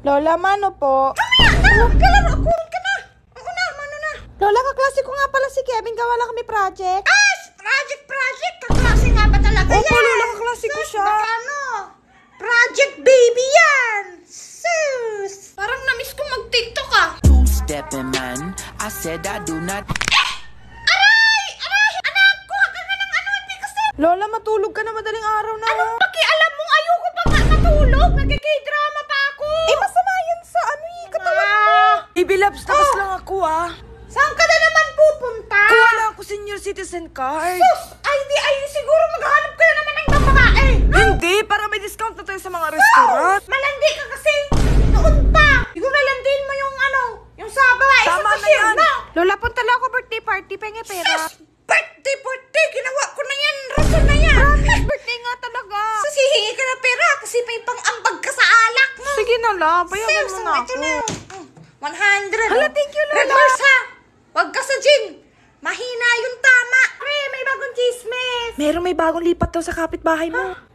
Lola, mano po? Kaya! na! Kalaro, cool ka na! Ang una, mano na! Lola, kaklase ko nga pala si Kevin. Gawa lang kami project. Ah! Project, project! Kaklase nga ba talaga Opo, yan? Opo, Lola, kaklase ko siya. Baka ano? Project baby yan! Sus! Parang namiss ko mag-tiktok ah. Two-stepping man, I said I do not... Eh! Aray! Aray! Anak! Kuha ka na ng ano, hindi kasi... Lola, matulog ka na madaling araw na. Ano? Labs, labas oh. lang ako ah. Saan ka na naman pupunta? Kuha lang ako senior citizen card. Sus! ID, di, siguro maghahanap ko na naman ng ibang babae. No? Hindi, para may discount na tayo sa mga restaurant. Malandi ka kasi. Noon pa. Siguro lalandiin mo yung ano, yung sa babae eh. Tama sa cashier, no? Lola, punta lang ako birthday party, penge pera. Sus! Birthday, birthday! Ginawa ko na yan! Rason na yan! Promise, birthday nga talaga. Sus, hihingi ka na pera kasi may pang-ambag ka sa alak mo. Sige na, la. Bayagan mo na ako. Ito na. 100. Hala, thank you, Lola. Reverse ha. Huwag ka sa gin. Mahina yung tama. Ay, may bagong chismis. Meron may bagong lipat daw sa kapitbahay mo. Huh?